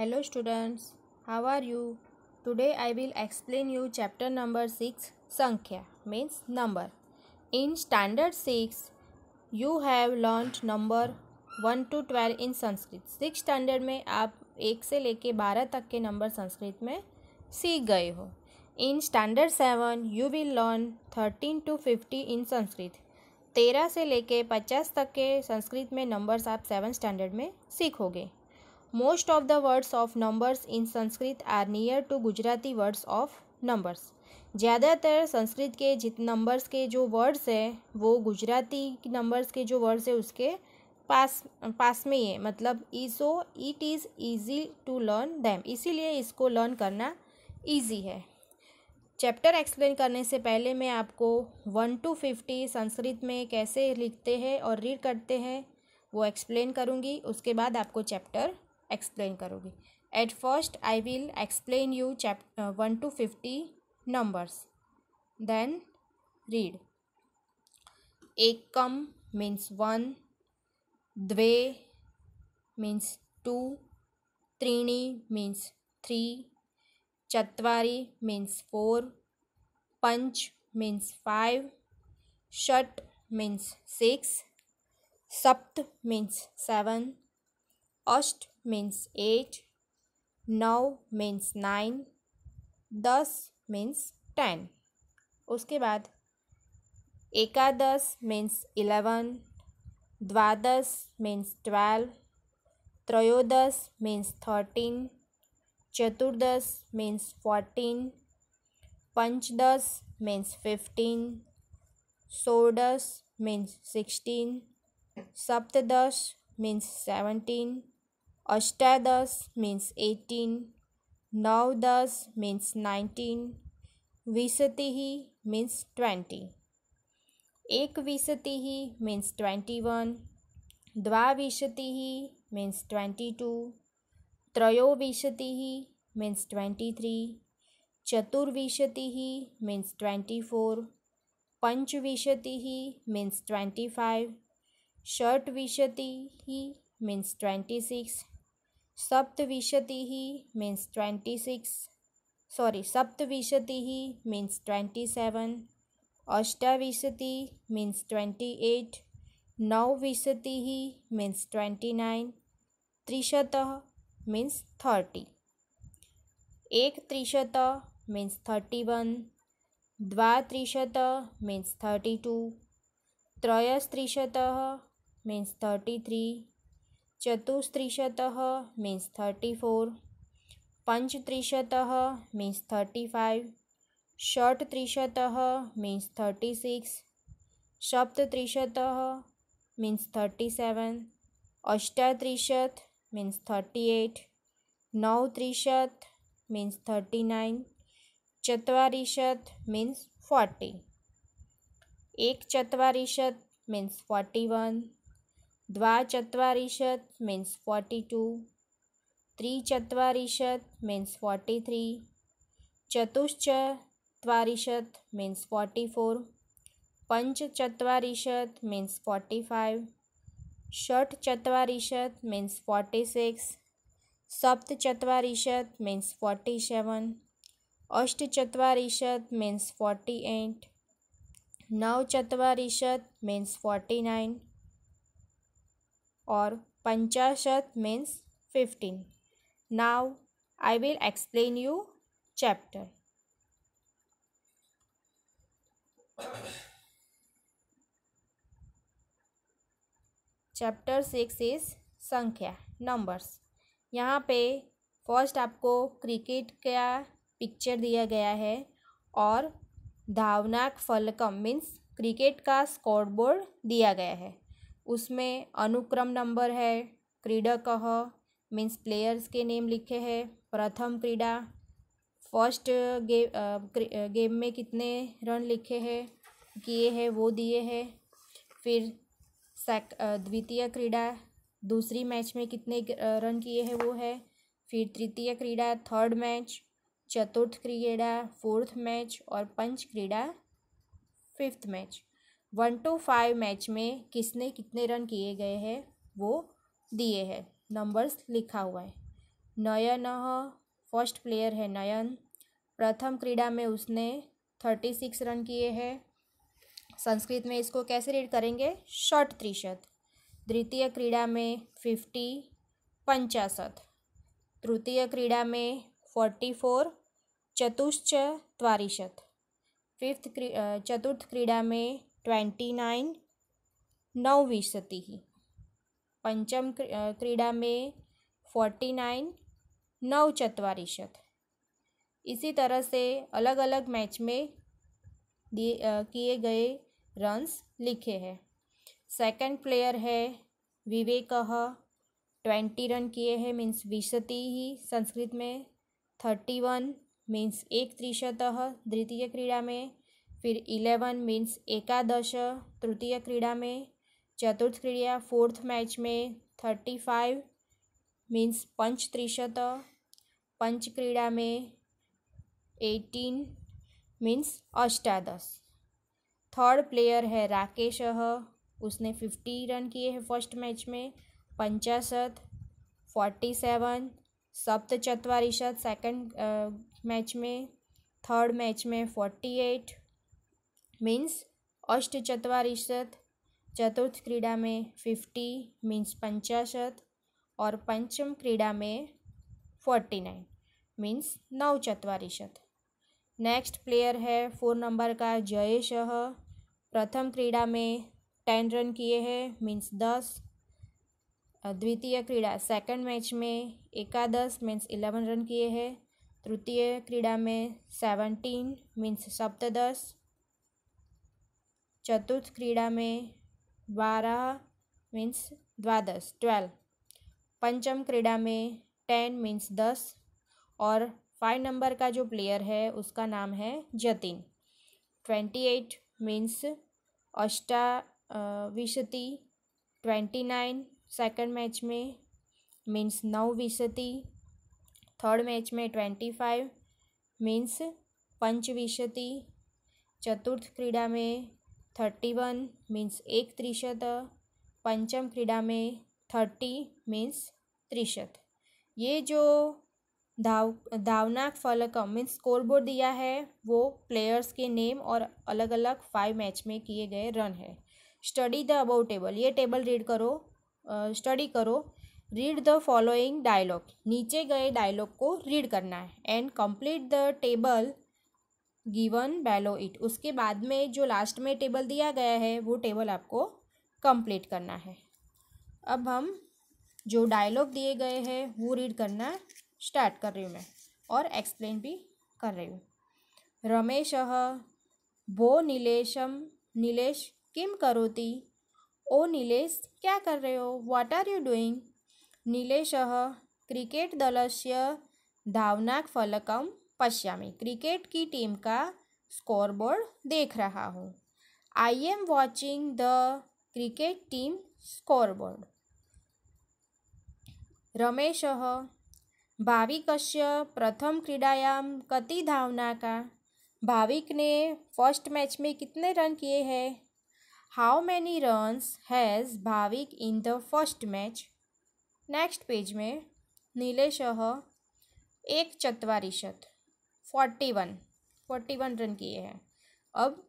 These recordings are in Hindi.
hello students how are you today I will explain you chapter number six संख्या means number in standard six you have learned number one to twelve in Sanskrit six standard में आप एक से लेके बारह तक के नंबर संस्कृत में सीख गए हो in standard seven you will learn thirteen to fifty in Sanskrit तेरह से लेके पचास तक के संस्कृत में नंबर्स आप सेवन स्टैंडर्ड में सीखोगे most of the words of numbers in sanskrit are near to gujarati words of numbers ज़्यादातर संस्कृत के जित नंबर्स के जो वर्ड्स है वो गुजराती नंबर्स के जो वर्ड्स है उसके पास पास में ही है मतलब so it is easy to learn them इसीलिए इसको लर्न करना ईजी है चैप्टर एक्सप्लेन करने से पहले मैं आपको वन टू फिफ्टी संस्कृत में कैसे लिखते हैं और रीड करते हैं वो एक्सप्लेन करूँगी उसके बाद आपको चैप्टर एक्सप्लेन करूँगी at first I will explain you chap one to fifty numbers then read एकम मीन्स वन द्वे मीन्स टू त्रीणी मीन्स थ्री चतवारी मीन्स फोर पंच मीन्स फाइव षट मीन्स सिक्स सप्त मीन्स सेवन अष्ट means 8, नौ means नाइन दस means टेन उसके बाद एकादश मीन्स इलेवन द्वादश मीन्स ट्वेल्व त्रयोदश मीन्स थर्टीन चतुर्दश मीन्स फोर्टीन पंचदश मीन्स फिफ्टीन षोडश मीन्स सिक्सटीन सप्तदश मीन्स सेवनटीन अष्टादश मीन्स एटीन नव दस मीन्स नाइन्टीन विशति ही मीन्स ट्वेंटी एक विशति ही मीन्स ट्वेंटी वन द्वाविशति ही मीन्स ट्वेंटी टू त्रयोविशति ही मीन्स ट्वेंटी थ्री चतुर्विशति ही मीन्स ट्वेंटी फोर पंचविशति ही मीन्स ट्वेंटी फाइव षट विशति ही मीन्स ट्वेंटी सिक्स ही मीन्स ट्वेंटी सिक्स सॉरी ही मीन्स ट्वेंटी सेवन अष्टाविशति मीन्स ट्वेंटी एट ही मीन्स ट्वेंटी नाइन त्रिशत मीन्स थर्टी एक त्रिशत मीन्स थर्टी वन द्वात्रिशत मीन्स थर्टी टू त्रयस्त्रिशत मीन्स थर्टी थ्री चतुस्त्रिशत मीन्स थर्टी फोर पंच त्रिशतः मीन्स थर्टी फाइव षट त्रिशतः मीन्स थर्टी सिक्स सप्त त्रिशतः मीन्स थर्टी सेवन अष्टात्रिशत मीन्स थर्टी एट नौ त्रिशत मीन्स थर्टी नाइन चतरीशत मीन्स फोर्टी एक चतरीशत मीन्स फोर्टी वन द्वाचत्वारिशत मीन्स फोर्टी टू त्रिचत्वारिशत मीन्स फोर्टी थ्री चतुश्चत्वारिशत मीन्स फोर्टी फोर पंचचत्वारिशत मीन्स फोर्टी फाइव षट्चत्वारिंशत् मीन्स फोर्टी सिक्स सप्तचत्वारिंशत् means forty seven अष्टचत्वारिंशत् means forty eight नवचत्वारिंशत् मीन्स फोर्टी नाइन और पंचाशत means fifteen now I will explain you chapter chapter six is संख्या नंबर्स यहाँ पे फर्स्ट आपको क्रिकेट का पिक्चर दिया गया है और धावनाक फलकम मीन्स क्रिकेट का स्कोरबोर्ड दिया गया है उसमें अनुक्रम नंबर है क्रीडा कह मीन्स प्लेयर्स के नेम लिखे हैं प्रथम क्रीडा फर्स्ट गे गेम में कितने रन लिखे हैं किए हैं वो दिए हैं फिर द्वितीय क्रीडा दूसरी मैच में कितने रन किए हैं वो है फिर तृतीय क्रीडा थर्ड मैच चतुर्थ क्रीडा फोर्थ मैच और पंच क्रीडा fifth match one two five match में किसने कितने रन किए गए हैं वो दिए हैं नंबर्स लिखा हुआ है नयन फर्स्ट प्लेयर है नयन प्रथम क्रीड़ा में उसने थर्टी सिक्स रन किए हैं संस्कृत में इसको कैसे रीड करेंगे शॉर्ट त्रिशत द्वितीय क्रीड़ा में फिफ्टी पंचाशत तृतीय क्रीड़ा में फोर्टी फोर चतुश्च त्वारिशत फिफ्थ चतुर्थ क्रीड़ा में ट्वेंटी नाइन नौविंशति पंचम क्रीड़ा में फोर्टी नाइन नौ चतवारिशत इसी तरह से अलग अलग मैच में दिए किए गए रन्स लिखे हैं सेकंड प्लेयर है विवेक ट्वेंटी रन किए हैं मीन्स विशति ही संस्कृत में थर्टी वन मीन्स एक त्रिशत द्वितीय क्रीड़ा में फिर इलेवन मीन्स एकादश तृतीय क्रीड़ा में चतुर्थ क्रीड़ा फोर्थ मैच में थर्टी फाइव मीन्स पंच त्रिशत पंच क्रीड़ा में एटीन मीन्स अष्टादश थर्ड प्लेयर है राकेश उसने फिफ्टी रन किए हैं फर्स्ट मैच में पंचाशत फोर्टी सेवन सप्त चतवारिशत सेकेंड मैच में थर्ड मैच में फोर्टी एट मीन्स अष्ट अष्टचत्वारिशत चतुर्थ क्रीड़ा में फिफ्टी मीन्स पंचाशत और पंचम क्रीड़ा में फोर्टी नाइन मीन्स नौ चत्वारिशत नेक्स्ट प्लेयर है फोर नंबर का जय शह प्रथम क्रीड़ा में टेन रन किए हैं मीन्स दस द्वितीय क्रीड़ा सेकंड मैच में एकादश मीन्स इलेवन रन किए हैं तृतीय क्रीड़ा में सेवनटीन मीन्स सप्तदश चतुर्थ क्रीड़ा में बारह मीन्स द्वादश ट्वेल्व पंचम क्रीड़ा में टेन मीन्स दस और फाइव नंबर का जो प्लेयर है उसका नाम है जतिन ट्वेंटी एट मीन्स अष्टा विशति ट्वेंटी नाइन सेकेंड मैच में मीन्स नौ विशति थर्ड मैच में ट्वेंटी फाइव मीन्स पंचविशति चतुर्थ क्रीड़ा में थर्टी वन मीन्स एक त्रिशत पंचम क्रीड़ा में थर्टी मीन्स त्रिशत ये जो धाव धावनाक फलक मीन्स स्कोरबोर्ड दिया है वो प्लेयर्स के नेम और अलग अलग फाइव मैच में किए गए रन है स्टडी द अबाउ टेबल ये टेबल रीड करो स्टडी करो रीड द फॉलोइंग डायलॉग नीचे गए डायलॉग को रीड करना है and complete the table given below it उसके बाद में जो लास्ट में टेबल दिया गया है वो टेबल आपको कंप्लीट करना है अब हम जो डायलॉग दिए गए हैं वो रीड करना स्टार्ट कर रही हूँ मैं और एक्सप्लेन भी कर रही हूँ रमेश वो नीलेशम नीलेश किम करोती ओ नीलेश क्या कर रहे हो what are you doing Nilesh cricket दलस्य धावनाक फलकम पश्चिमी क्रिकेट की टीम का स्कोरबोर्ड देख रहा हूँ I am watching the cricket team scoreboard Ramesh Bhavik प्रथम क्रीड़ायाम कति धावना का भाविक ने फर्स्ट मैच में कितने रन किए हैं how many runs has Bhavik in the first match next page में नीलेश एक शत forty one forty one run किए हैं अब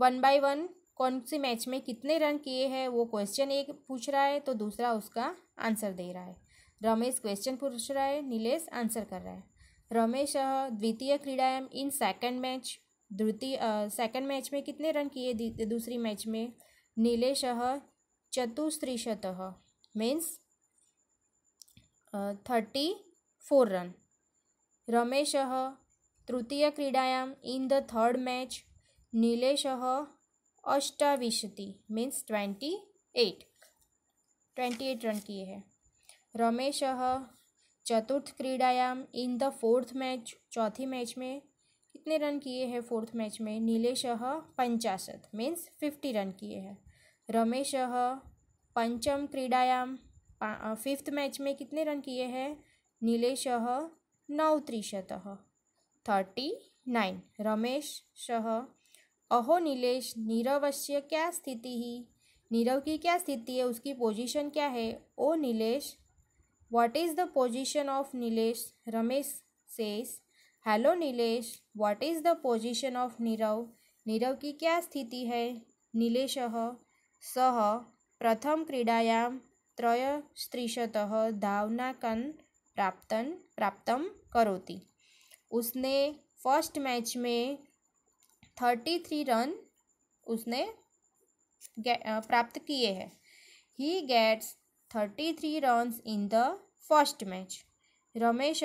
वन बाय वन कौन से मैच में कितने रन किए हैं वो क्वेश्चन एक पूछ रहा है तो दूसरा उसका आंसर दे रहा है रमेश क्वेश्चन पूछ रहा है नीलेश आंसर कर रहा है रमेश द्वितीय क्रीड़ायाम इन सेकंड मैच द्वितीय सेकंड मैच में कितने रन किए दूसरी मैच में नीलेश चतुस्त्रिशत means thirty four run Ramesh तृतीय क्रीड़ायां in the third match Nilesh अष्टाविशति means twenty eight twenty eight run किए हैं रमेश चतुर्थ क्रीड़ायाम इन द फोर्थ मैच चौथी मैच में कितने रन किए हैं फोर्थ मैच में नीलेश पंचाशत मीन्स फिफ्टी रन किए हैं रमेश पंचम क्रीड़ायाम फिफ्थ मैच में कितने रन किए हैं नीलेश नौ त्रिशत थर्टी नाइन रमेश शह अहो नीलेश नीरवश्य क्या स्थिति ही नीरव की क्या स्थिति है उसकी पोजीशन क्या है ओ Nilesh what is the position of Nilesh Ramesh says hello Nilesh what is the position of Nirav Nirav की क्या स्थिति है नीलेश सह प्रथम क्रीडायाम त्रय स्त्रीशत धावनाकन प्राप्तन प्राप्तम करोति उसने फर्स्ट मैच में थर्टी थ्री रन उसने प्राप्त किए हैं he gets thirty three runs in the first match Ramesh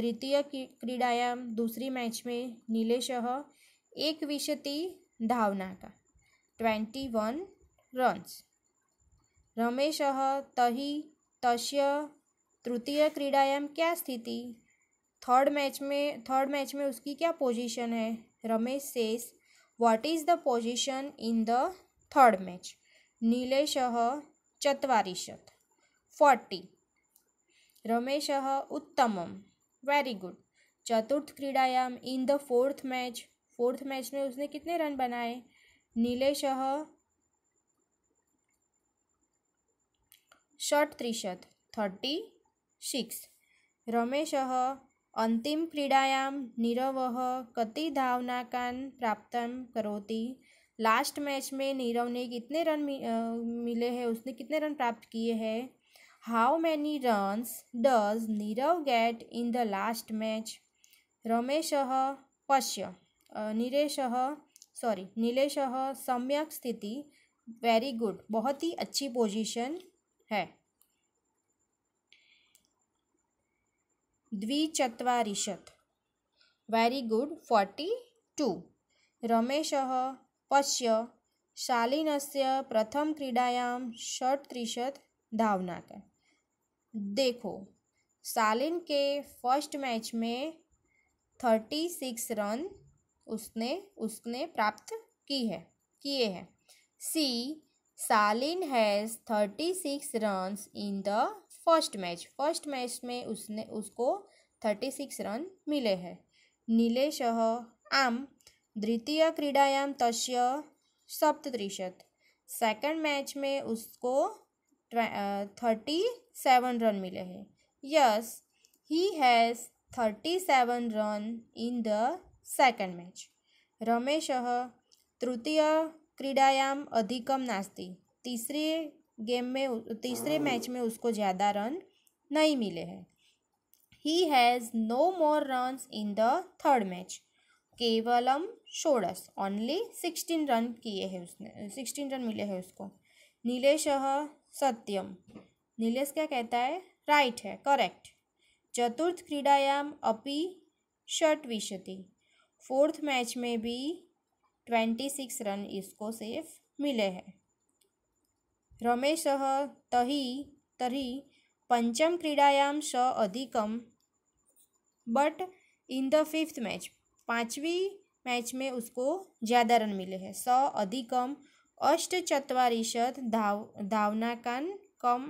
द्वितीय क्रीडायाम दूसरी मैच में नीलेश एक विशति धावना का ट्वेंटी वन रन्स रमेश तही तस् तृतीय क्रीडायाम क्या स्थिति थर्ड मैच में थर्ड मैच में उसकी क्या पोजीशन है Ramesh says what is the position in the third match Nilesh शत फोर्टी रमेश उत्तमम वेरी गुड चतुर्थ क्रीड़ायाम in the fourth match fourth match में उसने कितने रन बनाए नीलेश षट त्रिशत थर्टी सिक्स रमेश अंतिम क्रीडायां नीरव कति धावनाकान प्राप्त करोति लास्ट मैच में नीरव ने कितने रन मिले हैं उसने कितने रन प्राप्त किए हैं how many runs does Nirav get in the last match Ramesh पश्य नीरेश सॉरी नीलेश सम्यक स्थिति वेरी गुड बहुत ही अच्छी पोजीशन है द्विचत्वारिशत् very good forty two Ramesh पश्य से प्रथम क्रीडायां धावना धावनाक देखो शालिन के फर्स्ट मैच में थर्टी सिक्स रन उसने उसने प्राप्त की है किए हैं see Shalin has thirty six runs in the first match first match में उसने उसको थर्टी सिक्स रन मिले हैं नीलेश आम द्वितीय क्रीड़ायाम तस्य सप्तत्रिशत सेकंड मैच में उसको थर्टी सेवन रन मिले हैं yes he has thirty seven run in the second match Ramesh तृतीय क्रीडायाम अधिकम नास्ती तीसरे गेम में तीसरे मैच में उसको ज़्यादा रन नहीं मिले हैं he has no more run in the third match केवलम शोड़स ओनली सिक्सटीन रन किए हैं उसने सिक्सटीन रन मिले हैं उसको नीलेश सत्यम नीलेश क्या कहता है राइट है करेक्ट चतुर्थ क्रीडायाम अपी शर्ट विशति फोर्थ मैच में भी ट्वेंटी सिक्स रन इसको सिर्फ मिले हैं रमेश तही तरी पंचम पञ्चमक्रीडायां स अधिकम but in the fifth match पाँचवीं मैच में उसको ज़्यादा रन मिले हैं स अधिकम अष्ट अष्टचत्वारिशत धाव धावनाकान कम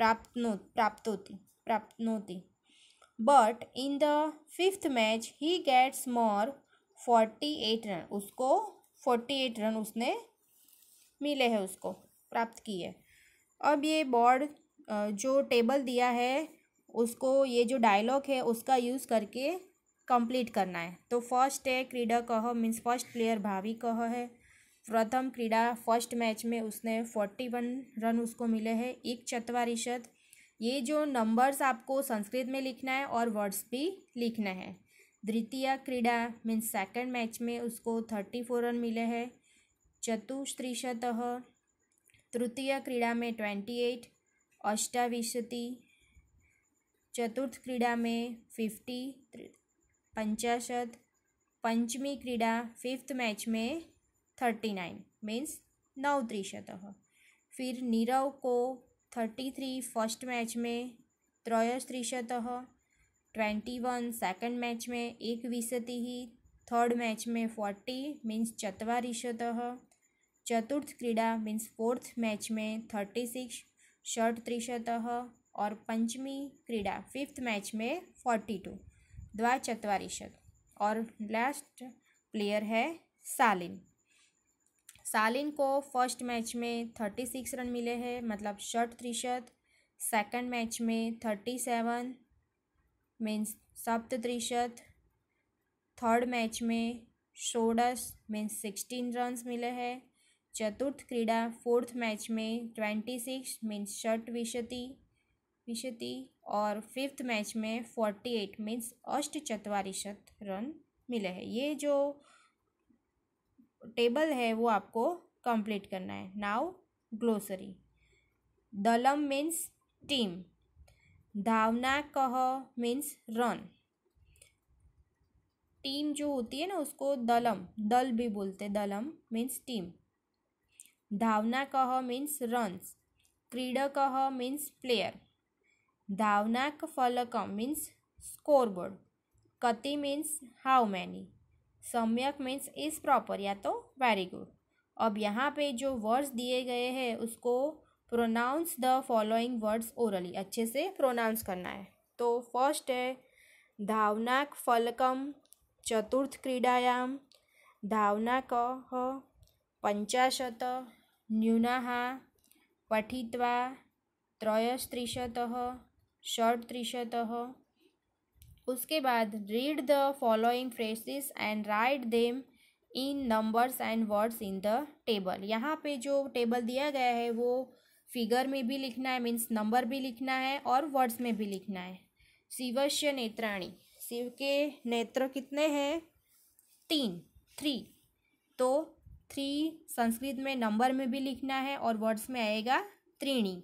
होती प्राप्त होती but in the fifth match he gets more forty eight run उसको फोर्टी एट रन उसने मिले हैं उसको प्राप्त की है अब ये बॉर्ड जो टेबल दिया है उसको ये जो डायलॉग है उसका यूज़ करके कंप्लीट करना है तो फर्स्ट है क्रीडा कह मीन्स फर्स्ट प्लेयर भावी कह है प्रथम क्रीडा फर्स्ट मैच में उसने फोर्टी वन रन उसको मिले हैं एक चतवारिशत ये जो नंबर्स आपको संस्कृत में लिखना है और वर्ड्स भी लिखना है द्वितीय क्रीडा मीन्स सेकेंड मैच में उसको थर्टी फोर रन मिले हैं चतुस्त्रिशत तृतीय क्रीड़ा में ट्वेंटी एट अष्टाविशति चतुर्थ क्रीड़ा में फिफ्टी पंचाशत पंचमी क्रीड़ा फिफ्थ मैच में थर्टी नाइन मीन्स नौ त्रिशत फिर नीरव को थर्टी थ्री फर्स्ट मैच में त्रयस ट्वेंटी वन सेकेंड मैच में एक विशति ही थर्ड मैच में फोर्टी मीन्स चतवारिशतः चतुर्थ क्रीड़ा मीन्स फोर्थ मैच में थर्टी सिक्स शर्ट त्रिशतः और पंचमी क्रीड़ा फिफ्थ मैच में फोर्टी टू द्वाचत्वारिशत और लास्ट प्लेयर है सालिन सालिन को फर्स्ट मैच में थर्टी सिक्स रन मिले हैं मतलब शर्ट त्रिशत सेकंड मैच में थर्टी सेवन मीन्स सप्त त्रिशत थर्ड मैच में शोडस मीन्स सिक्सटीन रन्स मिले हैं चतुर्थ क्रीड़ा फोर्थ मैच में ट्वेंटी सिक्स मीन्स शर्ट विशति विशति और फिफ्थ मैच में फोर्टी एट मीन्स अष्ट चतवारिशत रन मिले हैं ये जो टेबल है वो आपको कंप्लीट करना है नाउ ग्लोसरी दलम मीन्स टीम धावना कह मीन्स रन टीम जो होती है ना उसको दलम दल भी बोलते दलम मीन्स टीम धावना कह मीन्स रन्स क्रीडक मीन्स प्लेयर धावनाक फलकम मीन्स स्कोरबोर्ड कति मीन्स हाउ मैनी सम्यक मीन्स इज़ प्रॉपर या तो वेरी गुड अब यहाँ पे जो वर्ड्स दिए गए हैं उसको pronounce the following words orally अच्छे से प्रोनाउंस करना है तो फर्स्ट है धावनाक फलकम चतुर्थ क्रीडायाम धावना क पंचाशत न्यूनाः पठित्वा त्रयस्त्रिंशतः षट्त्रिंशतः उसके बाद read the following phrases and write them in numbers and words in the table यहाँ पे जो टेबल दिया गया है वो फिगर में भी लिखना है मीन्स नंबर भी लिखना है और वर्ड्स में भी लिखना है शिवश्य नेत्राणी शिव के नेत्र कितने हैं तीन थ्री तो थ्री संस्कृत में नंबर में भी लिखना है और वर्ड्स में आएगा त्रीणी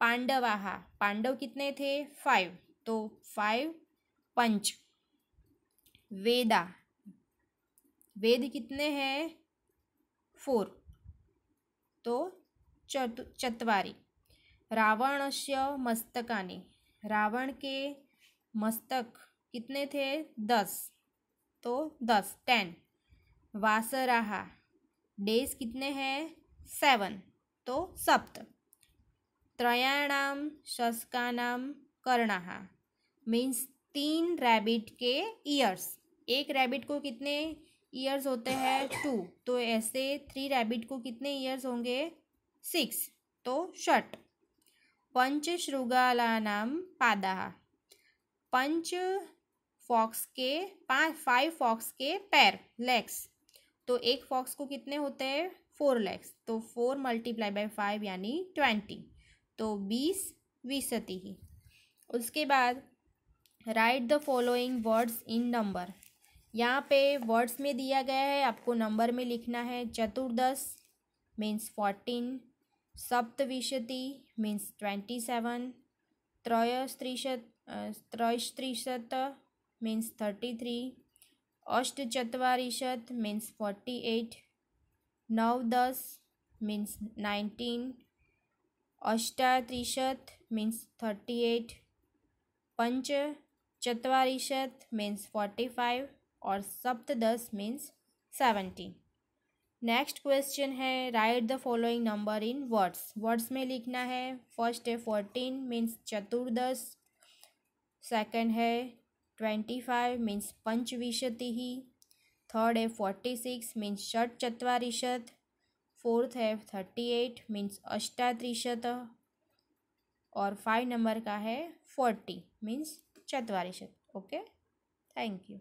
पांडवाहा पांडव कितने थे फाइव तो फाइव पंच वेदा वेद कितने हैं फोर तो चतु चतवारी रावण से मस्तकानी रावण के मस्तक कितने थे दस तो दस टेन वासराहा डेज कितने हैं सेवन तो सप्त त्रयाणाम शस्कानाम कर्णा मीन्स तीन रैबिट के ईयर्स एक रैबिट को कितने ईयर्स होते हैं टू तो ऐसे थ्री रैबिट को कितने ईयर्स होंगे सिक्स तो षट पंचश्रुगालानाम पादाह पंच फॉक्स के पाँच फाइव फॉक्स के पैर लेग्स तो एक फॉक्स को कितने होते हैं फोर लैक्स तो फोर मल्टीप्लाई बाई फाइव यानी ट्वेंटी तो बीस बीस ही उसके बाद write the following words in number यहाँ पे वर्ड्स में दिया गया है आपको नंबर में लिखना है चतुर्दश मीन्स फोर्टीन सप्तविशति मीन्स ट्वेंटी सेवन त्रयस्त्रिशत त्रयस्त्रिशत मीन्स थर्टी थ्री अष्टचत्वारिशत मीन्स फोर्टी एट नौ दस मीन्स नाइन्टीन अष्टात्रिशत मीन्स थर्टी एट पंच चतवारिशत मीन्स फोर्टी फाइव और सप्तदस मीन्स सेवेंटीन नेक्स्ट क्वेश्चन है write the following number in words words में लिखना है फर्स्ट है फोर्टीन मीन्स चतुर्दश सेकंड है ट्वेंटी फाइव मीन्स पंचविशति ही थर्ड है फोर्टी सिक्स मीन्स षट चतरीशत फोर्थ है थर्टी एट मीन्स अष्टात्रिशत और फाइव नंबर का है फोर्टी मीन्स चतरीशत ओके थैंक यू